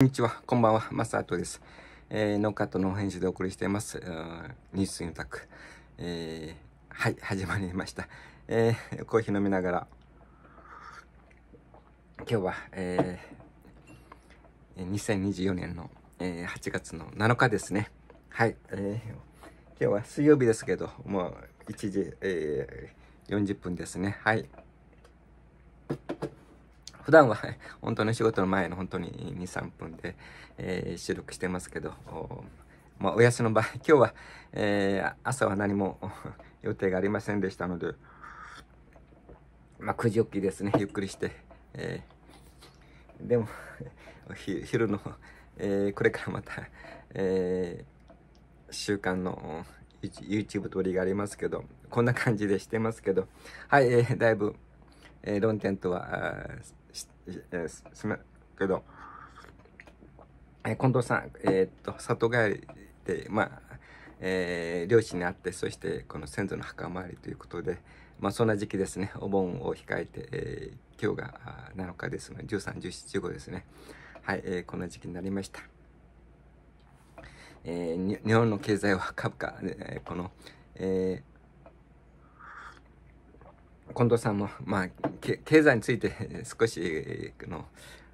こんにちは、こんばんは、マスアートです。えー、ノーカットの編集でお送りしています、ニュースインタク。えー、はい、始まりました。えー、コーヒー飲みながら、今日は、えー、2024年の、えー、8月の7日ですね。はい、えー、今日は水曜日ですけど、もう1時、えー、40分ですね。はい。普段は 本当の仕事の前の本当に2、3分で、えー、収録してますけど、まあ、お休みの場合、今日は、えー、朝は何も 予定がありませんでしたので、まあ、9時起きですね、ゆっくりして。えー、でも昼の、えー、これからまた、えー、週間の YouTube 撮りがありますけど、こんな感じでしてますけど、はい、えー、だいぶ、えー、論点とは、えー、すまんけど、えー、近藤さん、えー、と里帰りで、まあえー、両親に会ってそしてこの先祖の墓参りということで、まあ、そんな時期ですねお盆を控えて、えー、今日が7日ですので131715ですねはい、えー、こんな時期になりました、えー、日本の経済は株価、えー、この、えー近藤さんも、まあ、経済について少しの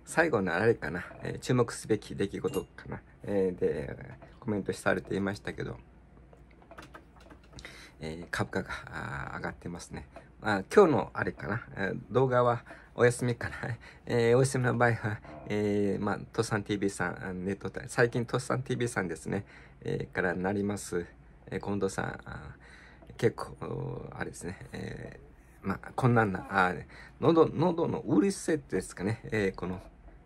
最後のあれかな、えー、注目すべき出来事かな、えー、でコメントされていましたけど、えー、株価が上がってますね。あ今日のあれかな、えー、動画はお休みかな、えー、お休みの場合は、えー、まあ、トッサン TV さん、ネット、最近トッサン TV さんですね、えー、からなります、えー、近藤さん、結構、あれですね、えーまあ、こんなんな、あ喉、喉のウイルス性ですかね、えー、この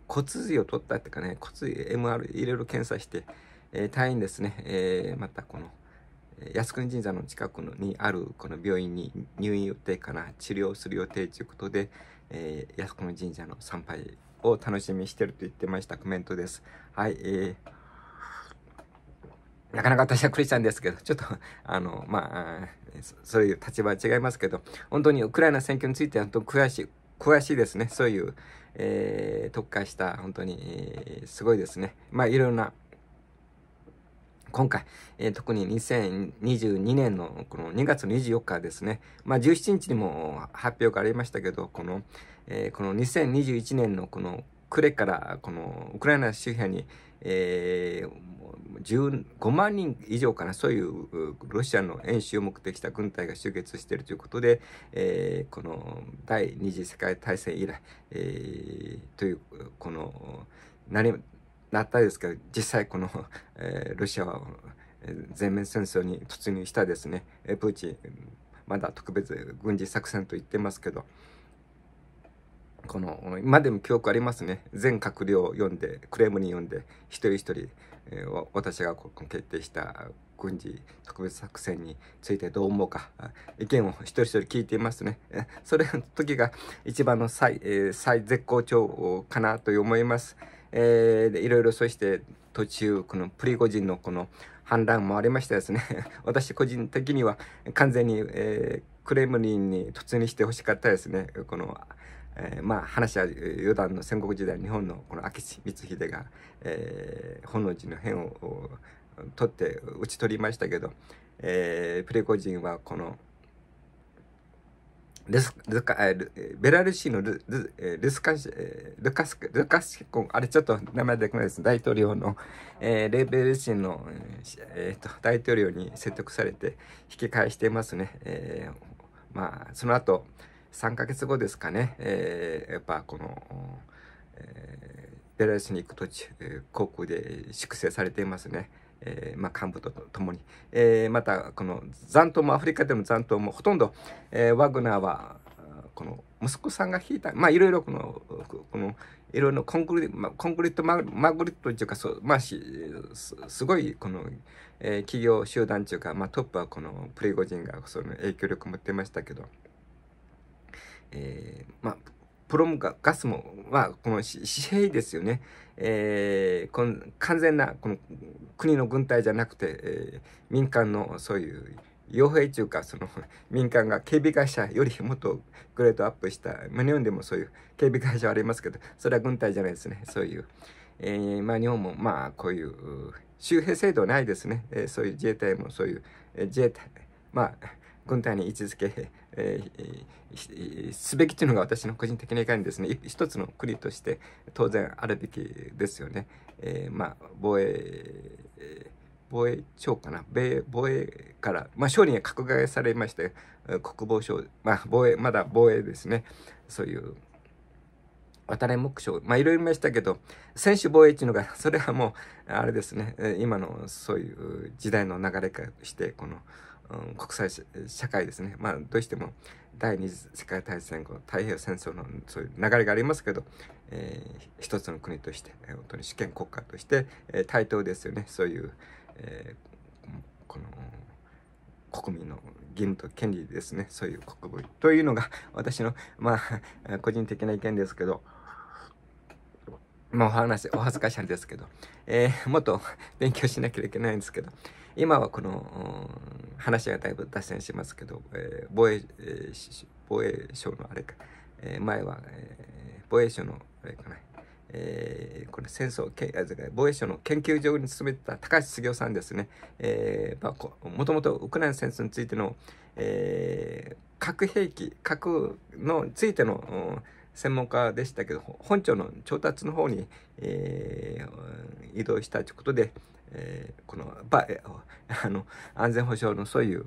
骨髄を取ったっていうかね、骨髄 MR いろいろ検査して、えー、退院ですね、えー、またこの、靖国神社の近くのにあるこの病院に入院予定から治療する予定ということで、え靖国神社の参拝を楽しみにしてると言ってましたコメントです。はい、えーなかなか私はクリスチャンですけど、ちょっと、あの、まあ、そういう立場は違いますけど、本当にウクライナ選挙については本当悔しい、詳しいですね。そういう、えー、特化した、本当に、えー、すごいですね。まあ、いろんな、今回、えー、特に2022年のこの2月24日ですね、まあ、17日にも発表がありましたけど、この、えー、この2021年のこの暮れからこのウクライナ周辺に、えー、15万人以上かなそういうロシアの演習を目的した軍隊が集結しているということで、えー、この第二次世界大戦以来、えー、というこのなりなったですけど実際この、えー、ロシアは全面戦争に突入したですねプーチンまだ特別軍事作戦と言ってますけど。この今でも記憶ありますね全閣僚を読んでクレームに読んで一人一人、えー、私が決定した軍事特別作戦についてどう思うか意見を一人一人聞いていますねそれの時が一番の最,、えー、最絶好調かなと思います、えー、いろいろそして途中このプリゴジンのこの反乱もありましたですね 私個人的には完全に、えー、クレムリンに突入してほしかったですねこのえー、まあ話は余談の戦国時代日本のこの明智光秀が、えー、本能寺の変を取って討ち取りましたけど、えー、プレコ人はこのスルカベラルーシのルルルスカシルカスルカスコンあれちょっと名前出てこないです大統領の、えー、レベルシの、えーと、大統領に説得されて引き返してますね、えー、まあその後3ヶ月後ですかね、えー、やっぱこの、えー、ベラルーシに行く途中、航空で粛清されていますね。えー、まあ、幹部とともに、えー、またこの残党もアフリカでも残党もほとんど、えー、ワグナーはこの息子さんが引いたまあいろいろこのこのいろいろコンクリート、まあ、コンクリートマグリットというかそうまあすごいこの、えー、企業集団というか、まあ、トップはこのプリゴジンがその影響力持ってましたけど。えー、まあ、プロムガスも、まあ、この紙幣ですよね。えー、この完全なこの国の軍隊じゃなくて、えー、民間のそういう傭兵中かその民間が警備会社よりもっとグレードアップした、まあ、日本でもそういう警備会社はありますけどそれは軍隊じゃないですねそういう、えー、まあ、日本もまあこういう周辺制度ないですね、えー、そういう自衛隊もそういう、えー、自衛隊まあ軍隊に位置づけ、えー、すべきというのが私の個人的な意見ですね一つの国として当然あるべきですよね、えー、まあ防衛、え防衛庁かな米防衛から、まあ、勝利に格外されまして国防省、まあ、防衛まだ防衛ですねそういう渡辺目標まあいろいろましたけど専守防衛っていうのがそれはもうあれですね今のそういう時代の流れからしてこの。国際社会ですね。まあ、どうしても第二次世界大戦後、太平洋戦争のそういう流れがありますけど、えー、一つの国として、本当に主権国家として、えー、対等ですよね。そういう、えー、この、国民の義務と権利ですね。そういう国分というのが、私の、まあ、個人的な意見ですけど、まあ、お話、お恥ずかしいんですけど、えー、もっと勉強しなきゃいけないんですけど、今はこの、話がだいぶ脱線しますけど、えー、防衛、えー、防衛省のあれか、えー、前は、えー、防衛省のあれかな、えー、これ戦争け防衛省の研究所に勤めてた高橋杉雄さんですね、えーまあ、もともとウクライナ戦争についての、えー、核兵器核のついての専門家でしたけど本庁の調達の方に、えー、移動したということでえー、このば あの安全保障のそういう、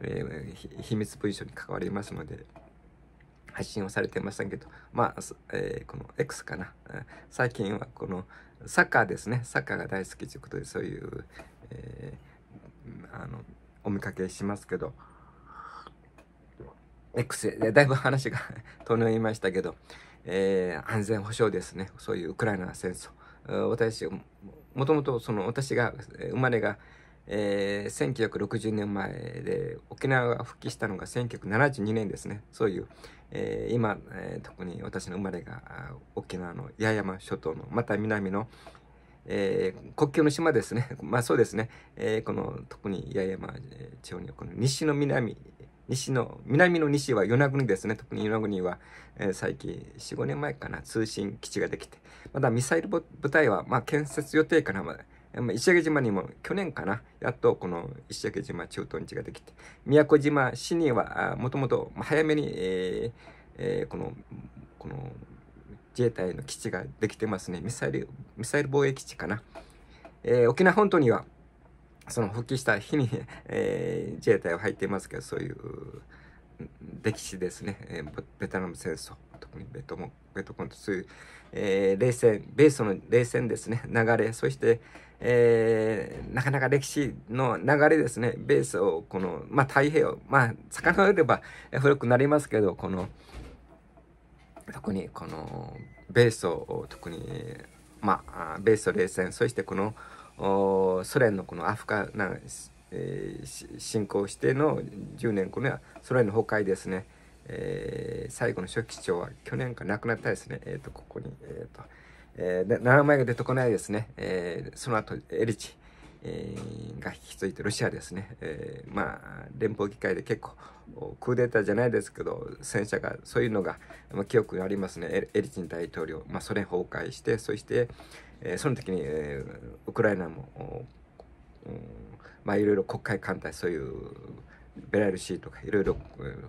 えー、秘密文書に関わりますので発信をされてましたけどまあ、えー、この X かな最近はこのサッカーですねサッカーが大好きということでそういう、えあのお見かけしますけど X でだいぶ話が 遠のいましたけど、え安全保障ですねそういうウクライナ戦争私もともとその私が生まれが、えー、1960年前で沖縄が復帰したのが1972年ですねそういう、えー、今、えー、特に私の生まれが沖縄の八重山諸島のまた南の、えー、国境の島ですね まあそうですね、えー、この特に八重山地方にこの西の南西の、南の西は与那国ですね。特に与那国は、えー、最近4、5年前かな、通信基地ができて、まだミサイル部隊は、まあ、建設予定かな、まあ、石垣島にも去年かな、やっとこの石垣島駐屯地ができて、宮古島市には、もともと早めに、えーえー、この、この自衛隊の基地ができてますね。ミサイル、ミサイル防衛基地かな。えー、沖縄本島には、その復帰した日に、えー、自衛隊は入っていますけど、そういう歴史ですね、えー、ベトナム戦争、特にベトモベトコンとそういう、えー、冷戦、米ソの冷戦ですね、流れ、そして、えー、なかなか歴史の流れですね、米ソ、この、まあ、太平洋、まあ、遡れば古くなりますけど、この、特にこの米ソ、特に、まあ、米ソ冷戦、そしてこの、ソ連のこのアフガン、えー、侵攻しての10年後にはソ連の崩壊ですね、えー、最後の初期長は去年か亡くなったですね、えー、とここに、えーとえー、名前が出てこないですね、えー、その後エリチ、えー、が引き継いでロシアですね、えー、まあ連邦議会で結構クーデターじゃないですけど戦車がそういうのが、記憶がありますねエリチン大統領、まあ、ソ連崩壊してそして、えー、その時に、えー、ウクライナも、うん、まあいろいろ国会艦隊そういうベラルシーとかいろいろ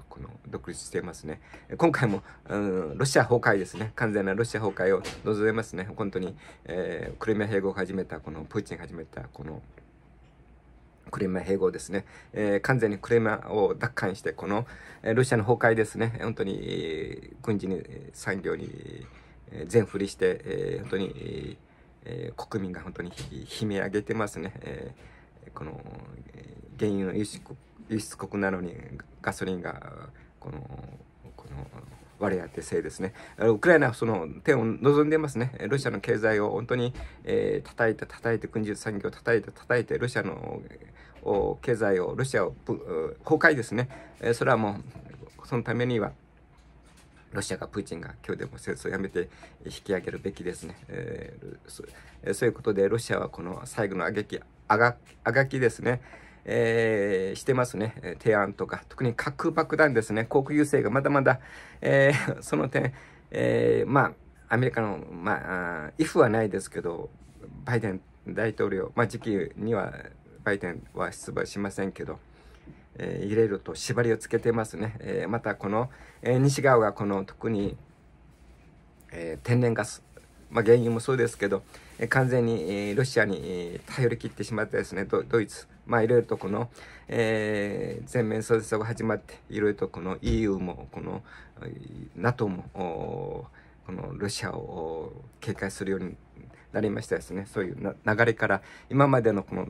この独立していますね。今回も、うん、ロシア崩壊ですね。完全なロシア崩壊を望めますね。本当に、えー、クリミア併合を始めた、このプーチンが始めた、このクリミア併合ですね。えー、完全にクリミアを奪還して、この、えー、ロシアの崩壊ですね。本当に、軍事に、産業に、全振りして、えー、本当に、えー、国民が本当に悲鳴上げてますね。えー、この、えー、原油の輸出国輸出国なのにガソリンがこの、この割れ当てせいですね。ウクライナはその手を望んでますね。ロシアの経済を本当に、えー、叩いて叩いて、軍事産業を叩いて叩いて、ロシアの経済を、ロシアを崩壊ですね。それはもう、そのためには、ロシアがプーチンが今日でも戦争をやめて引き上げるべきですね。えー、そそういうことでロシアはこの最後のあげきあがあがきですね、えー、してますね、提案とか特に核爆弾ですね航空優勢がまだまだ、えー、その点、えー、まあアメリカのまあ if はないですけどバイデン大統領まあ時期にはバイデンは出馬しませんけど。えー、入れると縛りをつけてますね、えー、またこの、えー、西側がこの特に、え天然ガス、まあ、原油もそうですけど、え完全に、えロシアに、え頼り切ってしまってですねドイツまあいろいろとこの、え全面戦争が始まっていろいろとこの EU もこの NATO もこのロシアを警戒するようになりましたですねそういうな流れから今までのこの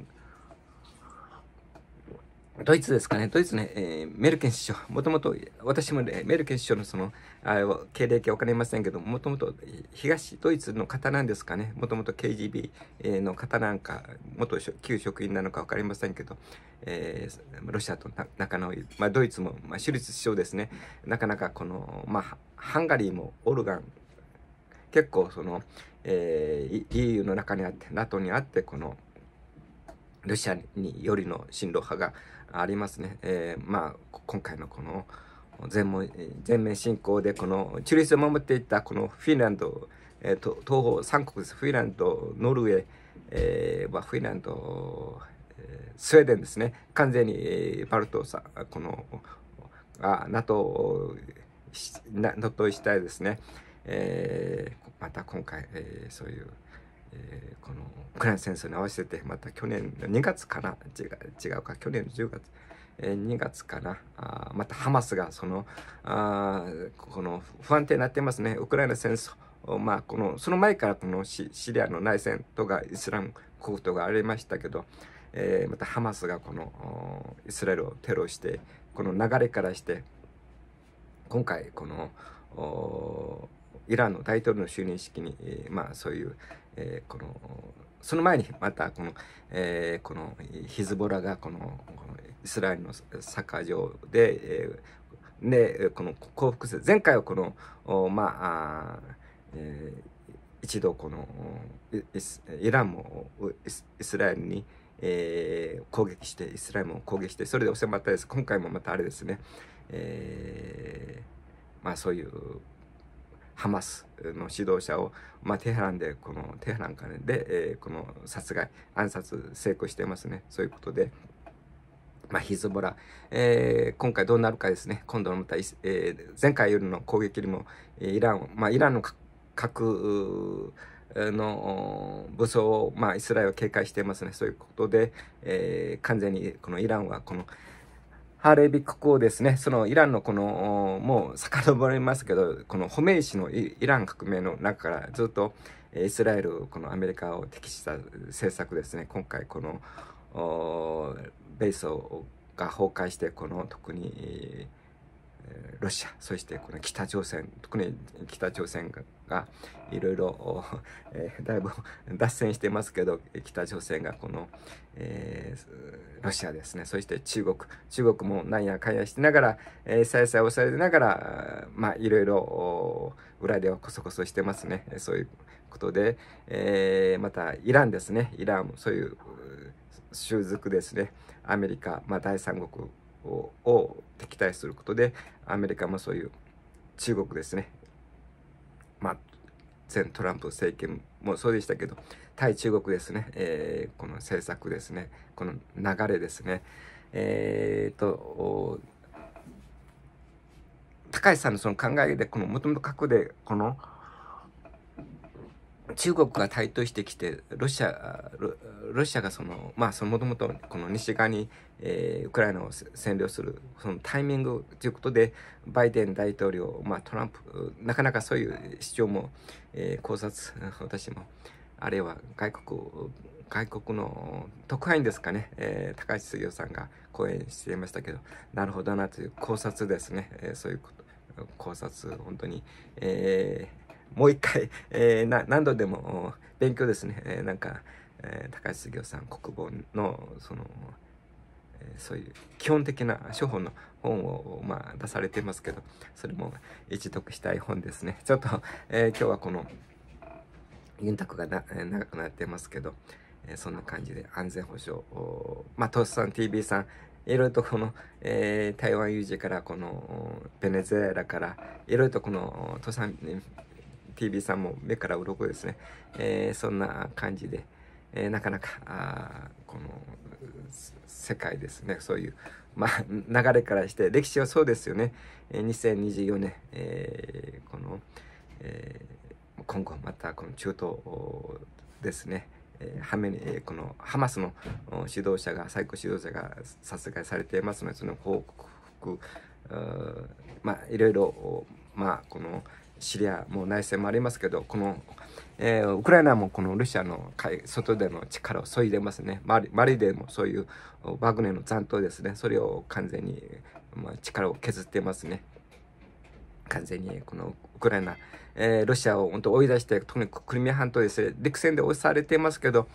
ドイツですかね、ドイツね、えー、メルケン首相、もともと、私も、ね、メルケン首相のその、あ経歴は分かりませんけども、もともと東ドイツの方なんですかね、もともと KGB の方なんか、元旧職員なのか分かりませんけど、えー、ロシアと仲のまあ、ドイツも、まあ、首立首相ですね、なかなかこの、まあ、ハンガリーもオルガン、結構その、えー、EU の中にあって、NATO にあって、この、ロシアによりの進路派がありますね。えー、まあ、今回のこの全面全面侵攻でこの中立を守っていたこのフィンランド、えー、東方三国です。フィンランド、ノルウェー、えー、まあ、フィンランド、スウェーデンですね。完全にバルトさ、この、あ NATO、NATO 自体ですね。えー、また今回、えー、そういうえー、このクライナ戦争に合わせてまた去年の2月かな違う違うか去年の10月、えー、2月かなあまたハマスがそのあこの不安定になってますねウクライナ戦争まあこのその前からこのシリアの内戦とかイスラム国とがありましたけど、えー、またハマスがこのイスラエルをテロしてこの流れからして今回このイランの大統領の就任式に、えー、まあそういう、えー、このその前にまたこの,、えー、このヒズボラがこのこのイスラエルのサッカー場で、えー、でこの降伏せ前回はこのおまああ、えー、一度このイランもイスラエルに、えー、攻撃してイスラエルも攻撃してそれでせまったです今回もまたあれですね、えー、まあそういうハマスの指導者を、まあ、テヘランでこのテヘランかね、で、えー、この殺害暗殺成功してますねそういうことで。まあ、ヒズボラ、えー、今回どうなるかですね、今度のまた、えー、前回よりの攻撃よりも、イラン、まあ、イランの核の武装を、まあ、イスラエルは警戒してますね、そういうことで、えー、完全にこのイランはこの、ハーレビックですね、そのイランのこの、もう遡りますけど、このホメイシのイラン革命の中からずっとイスラエル、このアメリカを敵視した政策ですね、今回この米ソが崩壊して、この特にロシア、そしてこの北朝鮮、特に北朝鮮がいろいろ、えー、だいぶ 脱線してますけど北朝鮮がこの、えー、ロシアですねそして中国中国もなんやかんやしてながら、えー、さやさや押されながらまあいろいろ裏ではこそこそしてますねそういうことで、えー、またイランですねイランもそういう習俗ですねアメリカ、まあ、第三国を敵対することでアメリカもそういう中国ですねまあ、前トランプ政権もそうでしたけど、対中国ですね、えー、この政策ですね、この流れですね、えー、と、高橋さんのその考えで、このもともと核で、この、中国が台頭してきてロシアロシアがそのまあもともとこの西側に、えー、ウクライナを占領するそのタイミングということでバイデン大統領、まあ、トランプなかなかそういう主張も、えー、考察私もあるいは外国外国の特派員ですかね、えー、高橋杉雄さんが講演していましたけどなるほどなという考察ですね、えー、そういうこと考察本当に、えー、もう一回、えー、何度でも勉強ですね、えー、なんか、えー、高橋杉雄さん国語のその、えそういう基本的な処方の本を、まあ、出されていますけどそれも一読したい本ですねちょっと、え今日はこのユンタクがな長くなってますけど、えそんな感じで安全保障まあトスさん TV さんいろいろとこの、えー、台湾有事からこのベネズエラからいろいろとこのさん。TV さんも目から鱗ですね、えー、そんな感じで、えー、なかなかこの世界ですねそういう、まあ、流れからして歴史はそうですよね、えー、2024年、えー、この、えー、今後またこの中東ですねハメにこのハマスの指導者が最高指導者が殺害されていますのでその報告まあいろいろまあこのシリアも内戦もありますけどこの、えー、ウクライナもこのロシアの外での力を削いでますねマリマリでもそういうバグネの残党ですねそれを完全に、まあ、力を削ってますね完全にこのウクライナ、えー、ロシアを本当追い出して特にクリミア半島ですね陸戦で押されてますけど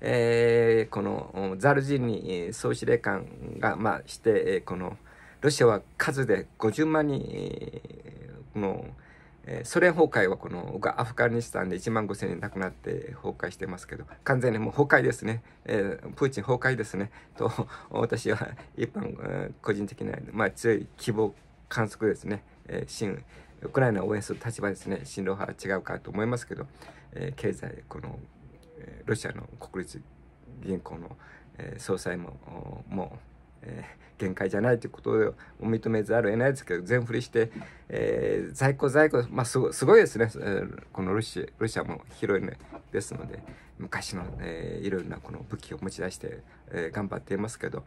えー、このザルジーニ総司令官が、まあ、して、このロシアは数で50万人、このえー、ソ連崩壊はこのアフガニスタンで1万5,000人亡くなって崩壊してますけど完全にもう崩壊ですね、えー、プーチン崩壊ですねと 私は一般、えー、個人的な、まあ、強い希望観測ですね、えー、ウクライナを応援する立場ですね親ロ派は違うかと思いますけど、え経済この、えロシアの国立銀行の、え総裁ももうえー、限界じゃないということを認めざるを得ないですけど全振りして、えー、在庫在庫、まあ、すごすごいですね、えー、このロシロシアも広い、ね、ですので昔の、えー、いろいろなこの武器を持ち出して、えー、頑張っていますけど。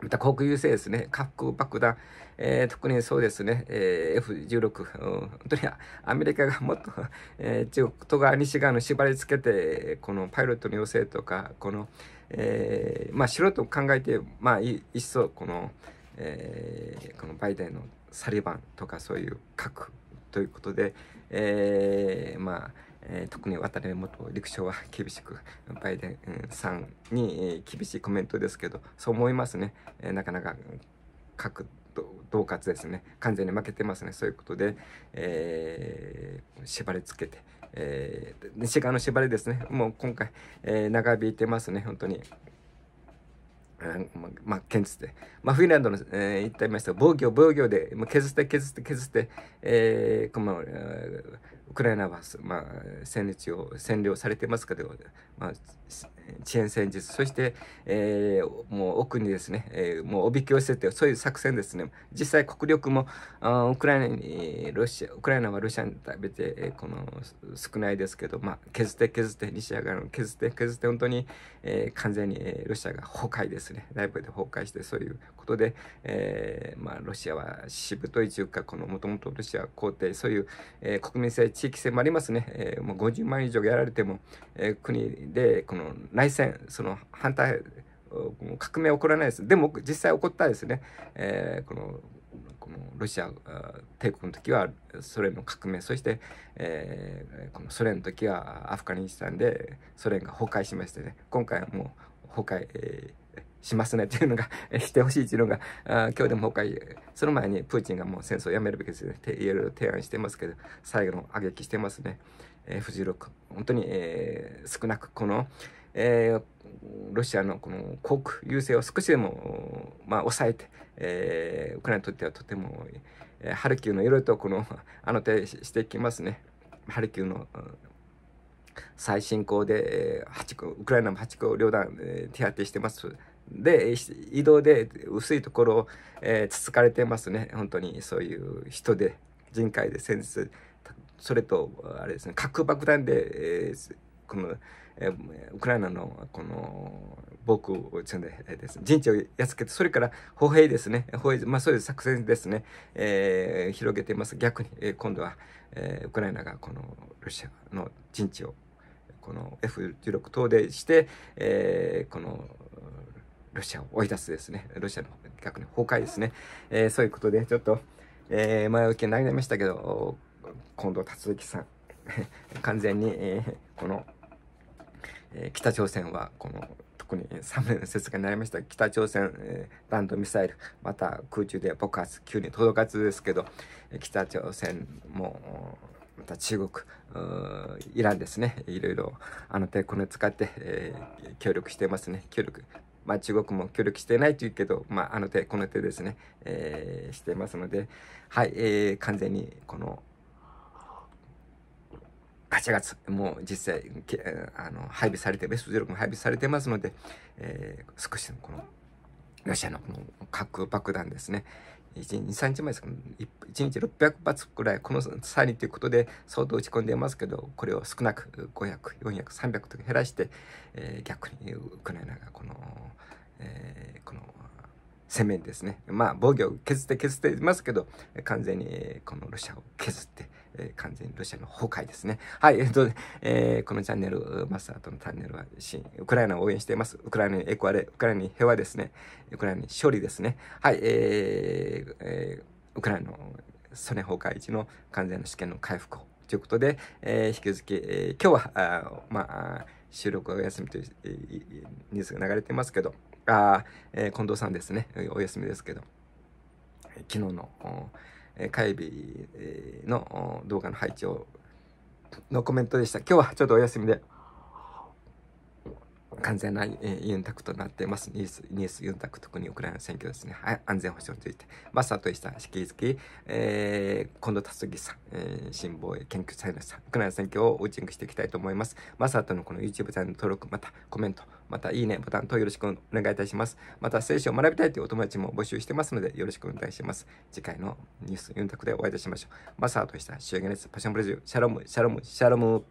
また航空優勢ですね。核爆弾。えー、特にそうですね。えー、F16、本当にアメリカがもっと、えー、中国と側、西側の縛りつけて、このパイロットの要請とか、この、えー、まあ、素人考えて、まあ、いっそ、この、えー、このバイデンのサリバンとかそういう核ということで、えー、まあ、えー、特に渡辺元陸将は厳しく、バイデンさんに、えー、厳しいコメントですけど、そう思いますね。えー、なかなか各恫喝ですね。完全に負けてますね。そういうことで、えー、縛りつけて、えー、西側の縛りですね。もう今回、え長引いてますね。本当に。まあ、まあ、検出で。まあ、フィンランドの、えー、言ってました防御防御で、まあ、削って削って削って、えーこのえー、ウクライナは、まあ、戦術を占領されてますかど、まあ、遅延戦術そして、えー、もう奥にですね、えー、もうおびき寄せてそういう作戦ですね実際国力もあウクライナにロシアウクライナはロシアに食べて、えー、この少ないですけど、まあ、削って削って西側の削って削って本当に、えー、完全に、えー、ロシアが崩壊ですですね、内部で崩壊して、そういうことで、えー、まあ、ロシアはしぶといというか、この、もともとロシア皇帝、そういう、えー、国民性、地域性もありますね。えー、もう50万以上やられても、え国で、この内戦、その反対、革命起こらないです。でも、実際起こったですね、えこの、このロシア帝国の時はソ連の革命そして、えー、このソ連の時はアフガニスタンでソ連が崩壊しましてね今回はもう崩壊、えーしますねというのが、してほしいうのが、あ今日でも崩壊、その前にプーチンがもう戦争をやめるべきですね。いろいろ提案してますけど、最後の挙げしてますね。えー、フジロック。本当に、えー、少なくこの、えー、ロシアのこの航空優勢を少しでも、まあ、抑えて、えー、ウクライナにとってはとても、えー、ハルキウのいろいろとこの あの手してきますね。ハルキウの、再進行で、えー、8個ウクライナも8個両団、えー、手当てしてます。で移動で薄いところを、えー、つつかれてますね本当にそういう人で人海で先日それとあれですね核爆弾で、えー、この、えー、ウクライナのこの防空を積んで、えです、ね、陣地をやっつけてそれから歩兵ですね歩兵まあそういう作戦ですね、えー、広げています逆に、えー、今度は、えー、ウクライナがこのロシアの陣地をこの F16 等でして、えー、このロシアを追い出すですね。ロシアの逆に崩壊ですね。えー、そういうことで、ちょっと、えー、前置きになりましたけど、近藤達之さん、完全に、えー、この、えー、北朝鮮は、この、特に寒い説がになりました北朝鮮、えー、弾道ミサイル、また空中で爆発、急に届かずですけど、北朝鮮も、また中国、イランですね、いろいろあの手この使って、えー、協力してますね、協力まあ、中国も協力してないというけど、まあ、あの手この手ですね、えー、してますので、はい、えー、完全にこの8月もう実際あの配備されてベスト16も配備されてますので、えー、少しでもこのロシアのこの核爆弾ですね1 2、3日前ですか1 1日600発くらい、この差にということで相当打ち込んでいますけど、これを少なく500、400、300と減らして、えー、逆にウクライナがこの、えー、この、攻めですね。まあ防御を削って削ってますけど、完全にこのロシアを削って、え完全にロシアの崩壊ですね。はい、えっと、えー、このチャンネル、マスターとのチャンネルは、ウクライナを応援しています。ウクライナにエクアレ、ウクライナに平和ですね。ウクライナに勝利ですね。はい、えー、えーウクライナのソ連崩壊時の完全な試験の回復をということで、えー、引き続き、えー、今日は、あまあ、収録はお休みという、えニュースが流れてますけど、あえー、近藤さんですね、お休みですけど、昨日の火曜日の動画の配置をのコメントでした。今日はちょっとお休みで。完全な、えユンタクとなっています。ニュース、ニースユンタク、特にウクライナの選挙ですね。はい、安全保障について。マサトイした、引き続き、えー、近藤達樹さん、えー、新防衛研究者のさん、ウクライナ選挙をウォッチングしていきたいと思います。マサトのこの YouTube チャンネル登録、またコメント、またいいねボタンとよろしくお願いいたします。また聖書を学びたいというお友達も募集してますので、よろしくお願いします。次回のニュースユンタクでお会いいたしましょう。マサトイシん、主演ネス、パッションブレジュ、シャロム、シャロム、シャロム。